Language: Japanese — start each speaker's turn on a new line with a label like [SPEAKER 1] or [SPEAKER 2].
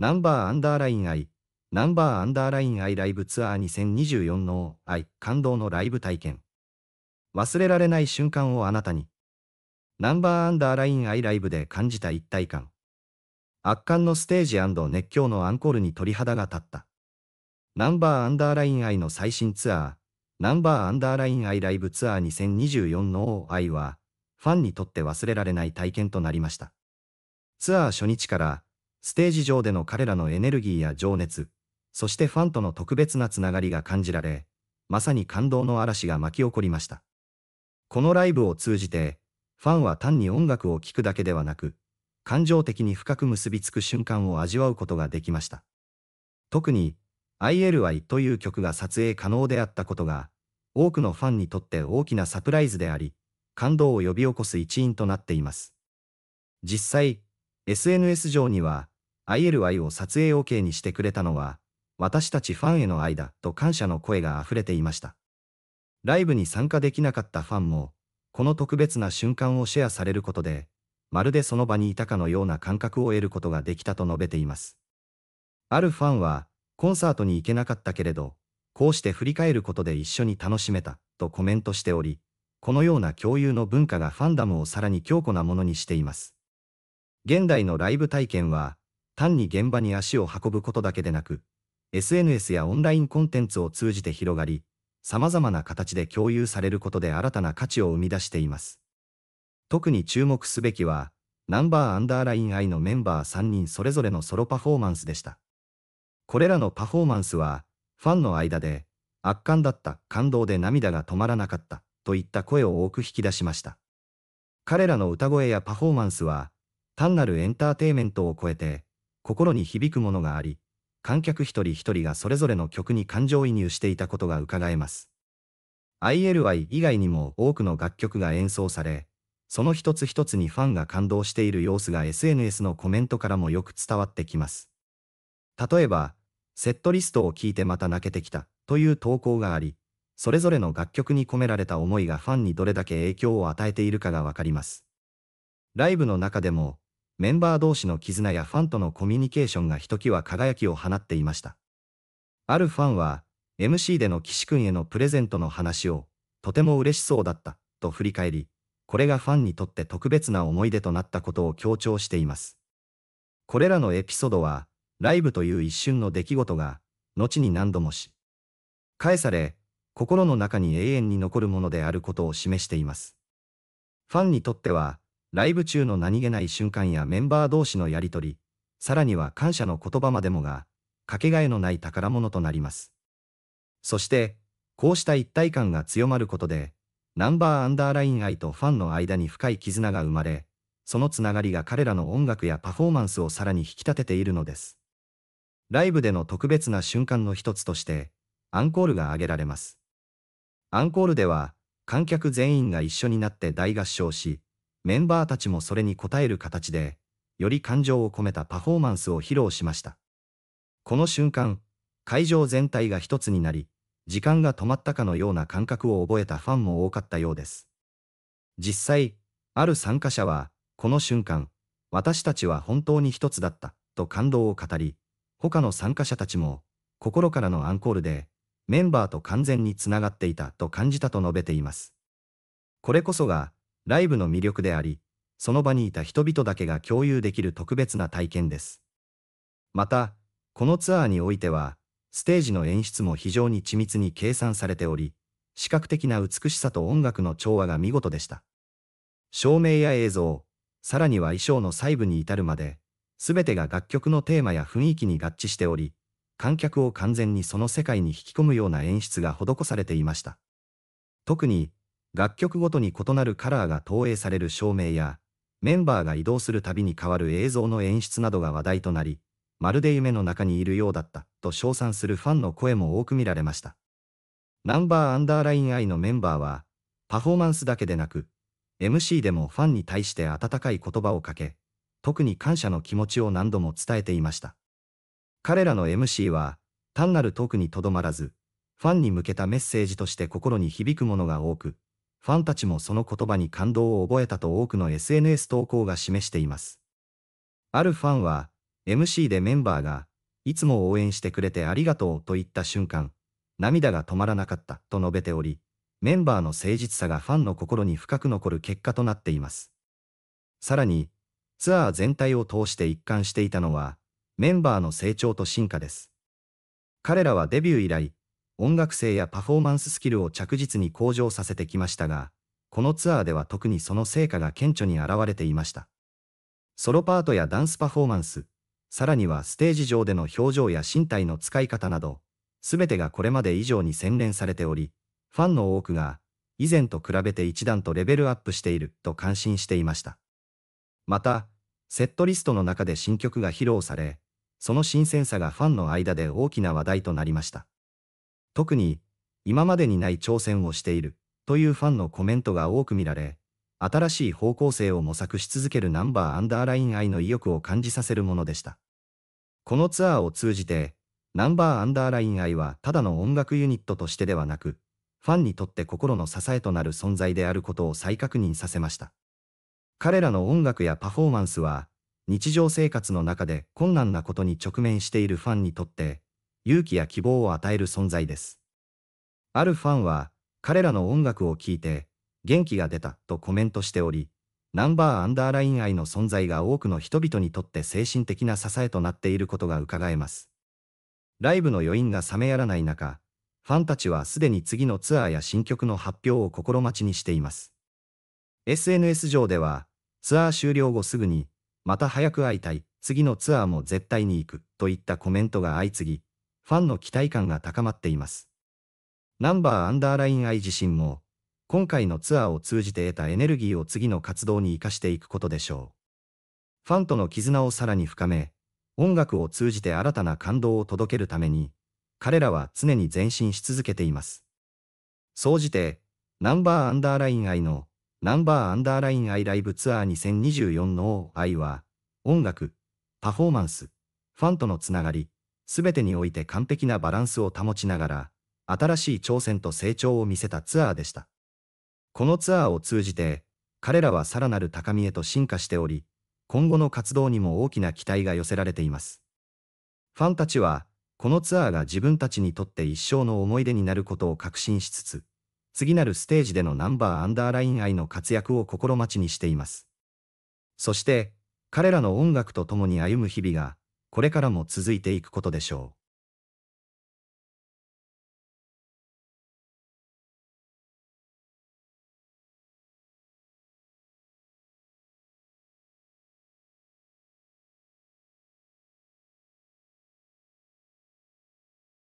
[SPEAKER 1] ナンバーアンダーライン I、ナンバーアンダーライン I ライブツアー2024の I 感動のライブ体験。忘れられない瞬間をあなたに。ナンバーアンダーライン I ライブで感じた一体感。圧巻のステージ熱狂のアンコールに鳥肌が立った。ナンバーアンダーライン I の最新ツアー、ナンバーアンダーライン I ライブツアー2024の I は、ファンにとって忘れられない体験となりました。ツアー初日から、ステージ上での彼らのエネルギーや情熱、そしてファンとの特別なつながりが感じられ、まさに感動の嵐が巻き起こりました。このライブを通じて、ファンは単に音楽を聴くだけではなく、感情的に深く結びつく瞬間を味わうことができました。特に、i l y という曲が撮影可能であったことが、多くのファンにとって大きなサプライズであり、感動を呼び起こす一因となっています。実際、SNS 上には、ILY を撮影 OK にしてくれたのは、私たちファンへの愛だと感謝の声が溢れていました。ライブに参加できなかったファンも、この特別な瞬間をシェアされることで、まるでその場にいたかのような感覚を得ることができたと述べています。あるファンは、コンサートに行けなかったけれど、こうして振り返ることで一緒に楽しめた、とコメントしており、このような共有の文化がファンダムをさらに強固なものにしています。現代のライブ体験は、単に現場に足を運ぶことだけでなく、SNS やオンラインコンテンツを通じて広がり、様々な形で共有されることで新たな価値を生み出しています。特に注目すべきは、ナンバーアンダーライン I のメンバー3人それぞれのソロパフォーマンスでした。これらのパフォーマンスは、ファンの間で、圧巻だった、感動で涙が止まらなかった、といった声を多く引き出しました。彼らの歌声やパフォーマンスは、単なるエンターテイメントを超えて、心に響くものがあり、観客一人一人がそれぞれの曲に感情移入していたことが伺えます。i l y 以外にも多くの楽曲が演奏され、その一つ一つにファンが感動している様子が SNS のコメントからもよく伝わってきます。例えば、セットリストを聞いてまた泣けてきたという投稿があり、それぞれの楽曲に込められた思いがファンにどれだけ影響を与えているかがわかります。ライブの中でもメンバー同士の絆やファンとのコミュニケーションがひときわ輝きを放っていました。あるファンは、MC での岸くんへのプレゼントの話を、とても嬉しそうだった、と振り返り、これがファンにとって特別な思い出となったことを強調しています。これらのエピソードは、ライブという一瞬の出来事が、後に何度もし、返され、心の中に永遠に残るものであることを示しています。ファンにとっては、ライブ中の何気ない瞬間やメンバー同士のやりとり、さらには感謝の言葉までもが、かけがえのない宝物となります。そして、こうした一体感が強まることで、ナンバーアンダーライン愛とファンの間に深い絆が生まれ、そのつながりが彼らの音楽やパフォーマンスをさらに引き立てているのです。ライブでの特別な瞬間の一つとして、アンコールが挙げられます。アンコールでは、観客全員が一緒になって大合唱し、メンバーたちもそれに応える形で、より感情を込めたパフォーマンスを披露しました。この瞬間、会場全体が一つになり、時間が止まったかのような感覚を覚えたファンも多かったようです。実際、ある参加者は、この瞬間、私たちは本当に一つだった、と感動を語り、他の参加者たちも、心からのアンコールで、メンバーと完全につながっていたと感じたと述べています。これこそが、ライブの魅力であり、その場にいた人々だけが共有できる特別な体験です。また、このツアーにおいては、ステージの演出も非常に緻密に計算されており、視覚的な美しさと音楽の調和が見事でした。照明や映像、さらには衣装の細部に至るまで、すべてが楽曲のテーマや雰囲気に合致しており、観客を完全にその世界に引き込むような演出が施されていました。特に、楽曲ごとに異なるカラーが投影される照明や、メンバーが移動するたびに変わる映像の演出などが話題となり、まるで夢の中にいるようだった、と称賛するファンの声も多く見られました。ナンバーアンダーラインイのメンバーは、パフォーマンスだけでなく、MC でもファンに対して温かい言葉をかけ、特に感謝の気持ちを何度も伝えていました。彼らの MC は、単なるトークにとどまらず、ファンに向けたメッセージとして心に響くものが多く、ファンたちもその言葉に感動を覚えたと多くの SNS 投稿が示しています。あるファンは、MC でメンバーが、いつも応援してくれてありがとうと言った瞬間、涙が止まらなかったと述べており、メンバーの誠実さがファンの心に深く残る結果となっています。さらに、ツアー全体を通して一貫していたのは、メンバーの成長と進化です。彼らはデビュー以来、音楽性やパフォーマンススキルを着実に向上させてきましたが、このツアーでは特にその成果が顕著に現れていました。ソロパートやダンスパフォーマンス、さらにはステージ上での表情や身体の使い方など、すべてがこれまで以上に洗練されており、ファンの多くが、以前と比べて一段とレベルアップしていると感心していました。また、セットリストの中で新曲が披露され、その新鮮さがファンの間で大きな話題となりました。特に、今までにない挑戦をしている、というファンのコメントが多く見られ、新しい方向性を模索し続けるナンバーアンダーライン愛の意欲を感じさせるものでした。このツアーを通じて、ナンバーアンダーライン愛はただの音楽ユニットとしてではなく、ファンにとって心の支えとなる存在であることを再確認させました。彼らの音楽やパフォーマンスは、日常生活の中で困難なことに直面しているファンにとって、勇気や希望を与える存在です。あるファンは、彼らの音楽を聴いて、元気が出たとコメントしており、ナンバーアンダーライン愛の存在が多くの人々にとって精神的な支えとなっていることが伺えます。ライブの余韻が冷めやらない中、ファンたちはすでに次のツアーや新曲の発表を心待ちにしています。SNS 上では、ツアー終了後すぐに、また早く会いたい、次のツアーも絶対に行く、といったコメントが相次ぎ、ファンの期待感が高まっています。ナンバーアンダーライン I 自身も、今回のツアーを通じて得たエネルギーを次の活動に活かしていくことでしょう。ファンとの絆をさらに深め、音楽を通じて新たな感動を届けるために、彼らは常に前進し続けています。総じて、ナンバーアンダーライン I の、ナンバーアンダーライン I ライブツアー2024の I は、音楽、パフォーマンス、ファンとのつながり、全てにおいて完璧なバランスを保ちながら、新しい挑戦と成長を見せたツアーでした。このツアーを通じて、彼らはさらなる高みへと進化しており、今後の活動にも大きな期待が寄せられています。ファンたちは、このツアーが自分たちにとって一生の思い出になることを確信しつつ、次なるステージでのナンバーアンダーライン愛の活躍を心待ちにしています。そして、彼らの音楽と共に歩む日々が、これからも続いていくことでしょう。